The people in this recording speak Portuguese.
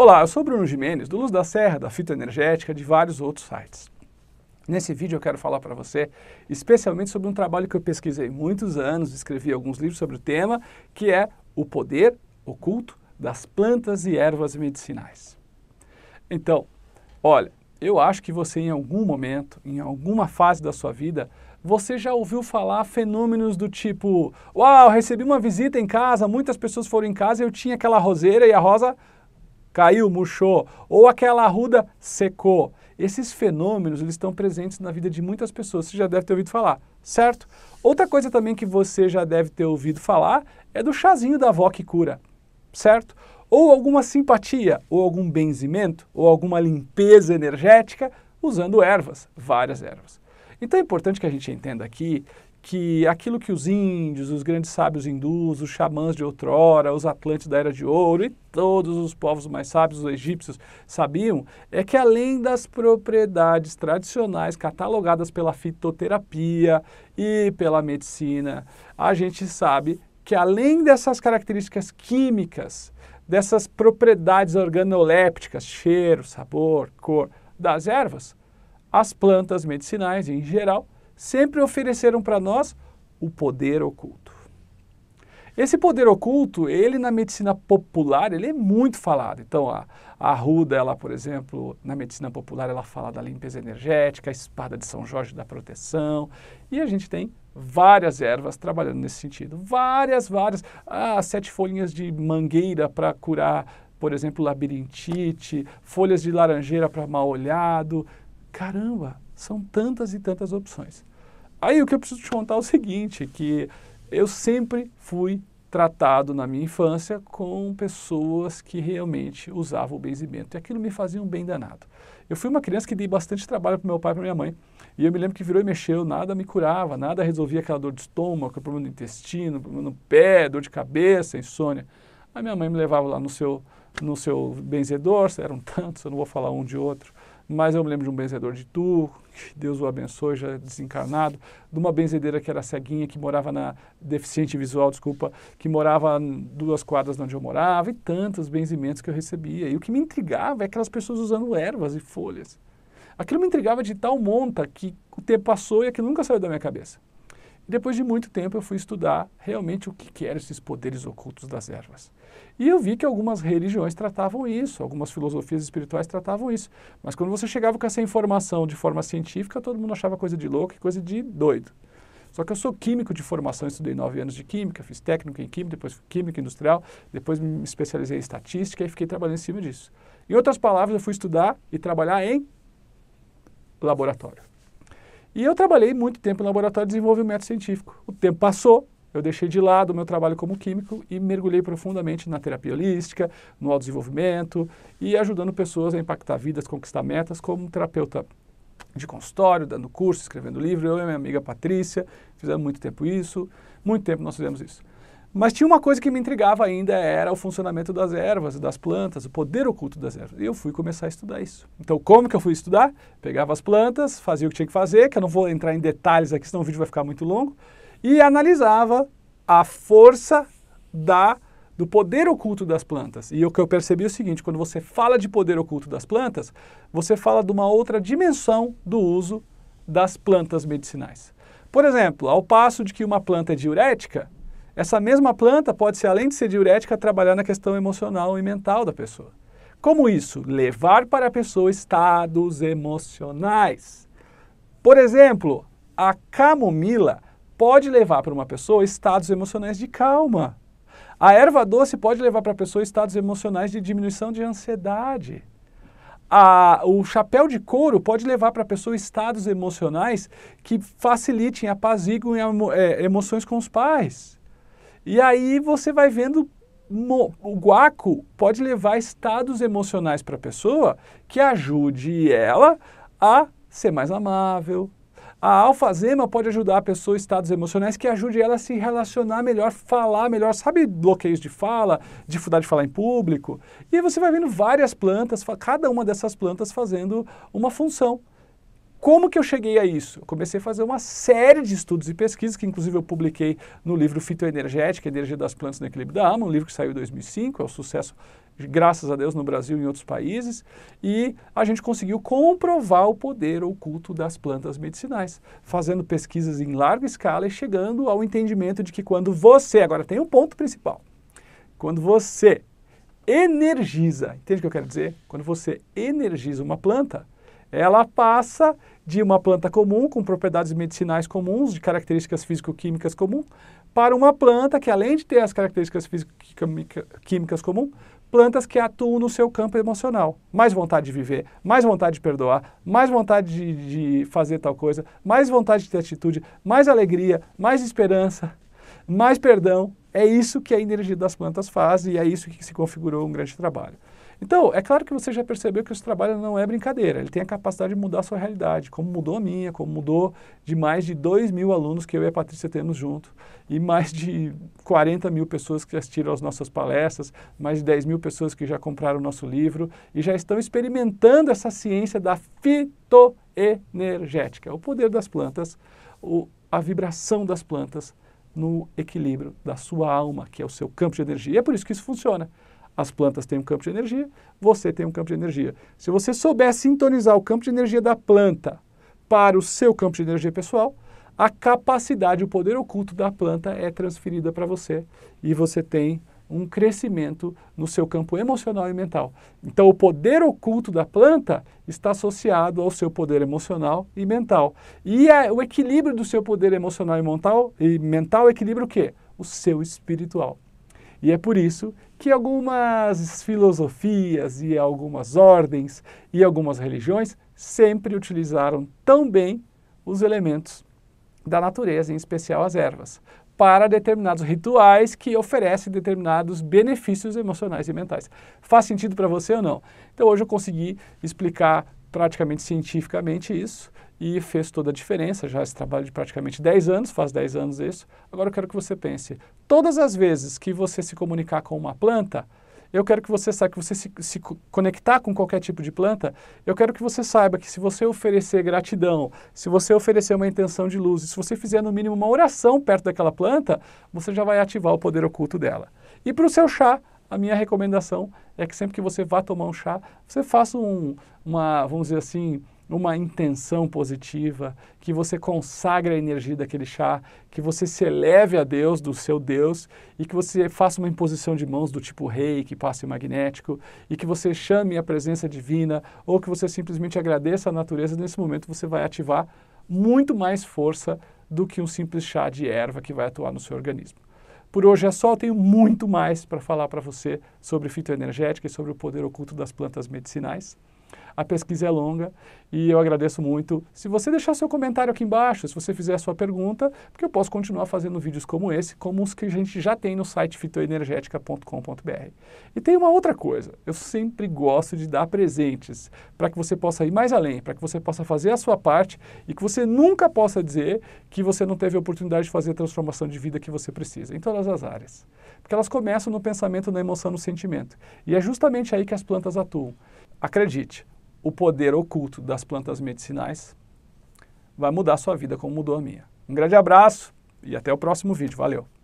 Olá, eu sou Bruno Jimenez, do Luz da Serra, da Fita Energética, de vários outros sites. Nesse vídeo eu quero falar para você especialmente sobre um trabalho que eu pesquisei muitos anos, escrevi alguns livros sobre o tema, que é o poder oculto das plantas e ervas medicinais. Então, olha, eu acho que você em algum momento, em alguma fase da sua vida, você já ouviu falar fenômenos do tipo: Uau, recebi uma visita em casa, muitas pessoas foram em casa e eu tinha aquela roseira e a rosa caiu, murchou, ou aquela arruda secou. Esses fenômenos eles estão presentes na vida de muitas pessoas, você já deve ter ouvido falar, certo? Outra coisa também que você já deve ter ouvido falar é do chazinho da avó que cura, certo? Ou alguma simpatia, ou algum benzimento, ou alguma limpeza energética usando ervas, várias ervas. Então é importante que a gente entenda aqui que aquilo que os índios, os grandes sábios hindus, os xamãs de outrora, os atlantes da Era de Ouro e todos os povos mais sábios, os egípcios, sabiam, é que além das propriedades tradicionais catalogadas pela fitoterapia e pela medicina, a gente sabe que além dessas características químicas, dessas propriedades organolépticas, cheiro, sabor, cor das ervas, as plantas medicinais em geral sempre ofereceram para nós o poder oculto. Esse poder oculto, ele na medicina popular, ele é muito falado. Então, a, a Arruda, ela, por exemplo, na medicina popular, ela fala da limpeza energética, a espada de São Jorge da proteção, e a gente tem várias ervas trabalhando nesse sentido. Várias, várias. Ah, sete folhinhas de mangueira para curar, por exemplo, labirintite, folhas de laranjeira para mal olhado. Caramba, são tantas e tantas opções. Aí o que eu preciso te contar é o seguinte, que eu sempre fui tratado na minha infância com pessoas que realmente usavam o benzimento. E aquilo me fazia um bem danado. Eu fui uma criança que dei bastante trabalho para meu pai e para minha mãe. E eu me lembro que virou e mexeu, nada me curava, nada resolvia aquela dor de estômago, problema no intestino, problema no pé, dor de cabeça, insônia. A minha mãe me levava lá no seu, no seu benzedor, eram tantos, eu não vou falar um de outro. Mas eu me lembro de um benzedor de Tu, que Deus o abençoe, já desencarnado, de uma benzedeira que era ceguinha, que morava na. deficiente visual, desculpa, que morava duas quadras de onde eu morava, e tantos benzimentos que eu recebia. E o que me intrigava é aquelas pessoas usando ervas e folhas. Aquilo me intrigava de tal monta que o tempo passou e aquilo nunca saiu da minha cabeça. Depois de muito tempo eu fui estudar realmente o que, que eram esses poderes ocultos das ervas. E eu vi que algumas religiões tratavam isso, algumas filosofias espirituais tratavam isso. Mas quando você chegava com essa informação de forma científica, todo mundo achava coisa de louco e coisa de doido. Só que eu sou químico de formação, estudei nove anos de química, fiz técnico em química, depois química industrial, depois me especializei em estatística e fiquei trabalhando em cima disso. Em outras palavras, eu fui estudar e trabalhar em laboratório. E eu trabalhei muito tempo no laboratório de desenvolvimento científico. O tempo passou, eu deixei de lado o meu trabalho como químico e mergulhei profundamente na terapia holística, no autodesenvolvimento e ajudando pessoas a impactar vidas, conquistar metas como terapeuta de consultório, dando curso, escrevendo livro. Eu e minha amiga Patrícia fizemos muito tempo isso, muito tempo nós fizemos isso. Mas tinha uma coisa que me intrigava ainda, era o funcionamento das ervas, das plantas, o poder oculto das ervas. E eu fui começar a estudar isso. Então, como que eu fui estudar? Pegava as plantas, fazia o que tinha que fazer, que eu não vou entrar em detalhes aqui, senão o vídeo vai ficar muito longo, e analisava a força da do poder oculto das plantas. E o que eu percebi é o seguinte, quando você fala de poder oculto das plantas, você fala de uma outra dimensão do uso das plantas medicinais. Por exemplo, ao passo de que uma planta é diurética, essa mesma planta pode ser, além de ser diurética, trabalhar na questão emocional e mental da pessoa. Como isso? Levar para a pessoa estados emocionais. Por exemplo, a camomila pode levar para uma pessoa estados emocionais de calma. A erva doce pode levar para a pessoa estados emocionais de diminuição de ansiedade. A, o chapéu de couro pode levar para a pessoa estados emocionais que facilitem, apaziguem emo, é, emoções com os pais. E aí você vai vendo o guaco pode levar estados emocionais para a pessoa que ajude ela a ser mais amável. A alfazema pode ajudar a pessoa em estados emocionais que ajude ela a se relacionar melhor, falar melhor, sabe bloqueios de fala, dificuldade de falar em público. E aí você vai vendo várias plantas, cada uma dessas plantas fazendo uma função. Como que eu cheguei a isso? Eu comecei a fazer uma série de estudos e pesquisas, que inclusive eu publiquei no livro Fitoenergética, Energia das Plantas no Equilíbrio da Alma, um livro que saiu em 2005, é um sucesso, graças a Deus, no Brasil e em outros países. E a gente conseguiu comprovar o poder oculto das plantas medicinais, fazendo pesquisas em larga escala e chegando ao entendimento de que quando você, agora tem um ponto principal, quando você energiza, entende o que eu quero dizer? Quando você energiza uma planta, ela passa de uma planta comum, com propriedades medicinais comuns, de características físico-químicas comuns, para uma planta que, além de ter as características físico-químicas comuns, plantas que atuam no seu campo emocional. Mais vontade de viver, mais vontade de perdoar, mais vontade de, de fazer tal coisa, mais vontade de ter atitude, mais alegria, mais esperança, mais perdão. É isso que a energia das plantas faz e é isso que se configurou um grande trabalho. Então, é claro que você já percebeu que esse trabalho não é brincadeira, ele tem a capacidade de mudar a sua realidade, como mudou a minha, como mudou de mais de 2 mil alunos que eu e a Patrícia temos junto, e mais de 40 mil pessoas que assistiram às nossas palestras, mais de 10 mil pessoas que já compraram o nosso livro e já estão experimentando essa ciência da fitoenergética, o poder das plantas, o, a vibração das plantas no equilíbrio da sua alma, que é o seu campo de energia. E é por isso que isso funciona. As plantas têm um campo de energia, você tem um campo de energia. Se você souber sintonizar o campo de energia da planta para o seu campo de energia pessoal, a capacidade, o poder oculto da planta é transferida para você e você tem um crescimento no seu campo emocional e mental. Então, o poder oculto da planta está associado ao seu poder emocional e mental. E é o equilíbrio do seu poder emocional e mental, e mental equilíbrio o quê? O seu espiritual. E é por isso que algumas filosofias e algumas ordens e algumas religiões sempre utilizaram tão bem os elementos da natureza, em especial as ervas, para determinados rituais que oferecem determinados benefícios emocionais e mentais. Faz sentido para você ou não? Então hoje eu consegui explicar praticamente cientificamente isso e fez toda a diferença, já esse trabalho de praticamente 10 anos, faz 10 anos isso. Agora eu quero que você pense, todas as vezes que você se comunicar com uma planta, eu quero que você saiba que você se, se, conectar com qualquer tipo de planta, eu quero que você saiba que se você oferecer gratidão, se você oferecer uma intenção de luz, se você fizer no mínimo uma oração perto daquela planta, você já vai ativar o poder oculto dela. E para o seu chá, a minha recomendação é que sempre que você vá tomar um chá, você faça um, uma, vamos dizer assim, uma intenção positiva, que você consagre a energia daquele chá, que você se eleve a Deus, do seu Deus, e que você faça uma imposição de mãos do tipo rei, que passe magnético, e que você chame a presença divina, ou que você simplesmente agradeça a natureza, nesse momento você vai ativar muito mais força do que um simples chá de erva que vai atuar no seu organismo. Por hoje é só, eu tenho muito mais para falar para você sobre fitoenergética e sobre o poder oculto das plantas medicinais a pesquisa é longa e eu agradeço muito. Se você deixar seu comentário aqui embaixo, se você fizer a sua pergunta, porque eu posso continuar fazendo vídeos como esse, como os que a gente já tem no site fitoenergética.com.br. E tem uma outra coisa, eu sempre gosto de dar presentes para que você possa ir mais além, para que você possa fazer a sua parte e que você nunca possa dizer que você não teve a oportunidade de fazer a transformação de vida que você precisa, em todas as áreas. Porque elas começam no pensamento, na emoção, no sentimento. E é justamente aí que as plantas atuam. Acredite, o poder oculto das plantas medicinais vai mudar a sua vida como mudou a minha. Um grande abraço e até o próximo vídeo. Valeu!